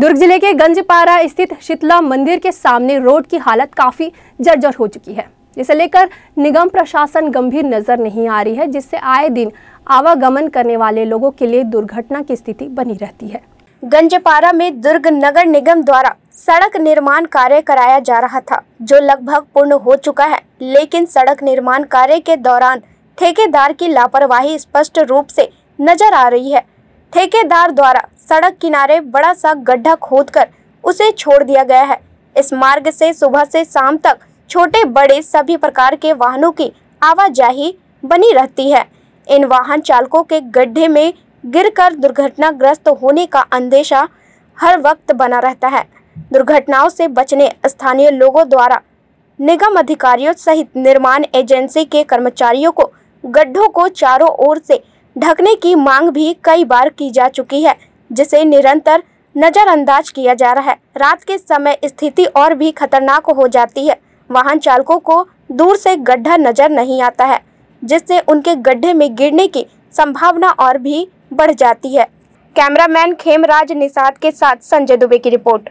दुर्ग जिले के गंजपारा स्थित शीतला मंदिर के सामने रोड की हालत काफी जर्जर हो चुकी है जिसे लेकर निगम प्रशासन गंभीर नजर नहीं आ रही है जिससे आए दिन आवागमन करने वाले लोगों के लिए दुर्घटना की स्थिति बनी रहती है गंजपारा में दुर्ग नगर निगम द्वारा सड़क निर्माण कार्य कराया जा रहा था जो लगभग पूर्ण हो चुका है लेकिन सड़क निर्माण कार्य के दौरान ठेकेदार की लापरवाही स्पष्ट रूप से नजर आ रही है ठेकेदार द्वारा सड़क किनारे बड़ा सा गड्ढा खोदकर उसे छोड़ दिया गया है इस मार्ग से सुबह से शाम तक छोटे बड़े सभी प्रकार के वाहनों की आवाजाही बनी रहती है इन वाहन चालकों के गड्ढे में गिरकर दुर्घटनाग्रस्त होने का अंदेशा हर वक्त बना रहता है दुर्घटनाओं से बचने स्थानीय लोगों द्वारा निगम अधिकारियों सहित निर्माण एजेंसी के कर्मचारियों को गड्ढों को चारों ओर से ढकने की मांग भी कई बार की जा चुकी है जिसे निरंतर नज़रअंदाज किया जा रहा है रात के समय स्थिति और भी खतरनाक हो जाती है वाहन चालकों को दूर से गड्ढा नजर नहीं आता है जिससे उनके गड्ढे में गिरने की संभावना और भी बढ़ जाती है कैमरामैन खेमराज निषाद के साथ संजय दुबे की रिपोर्ट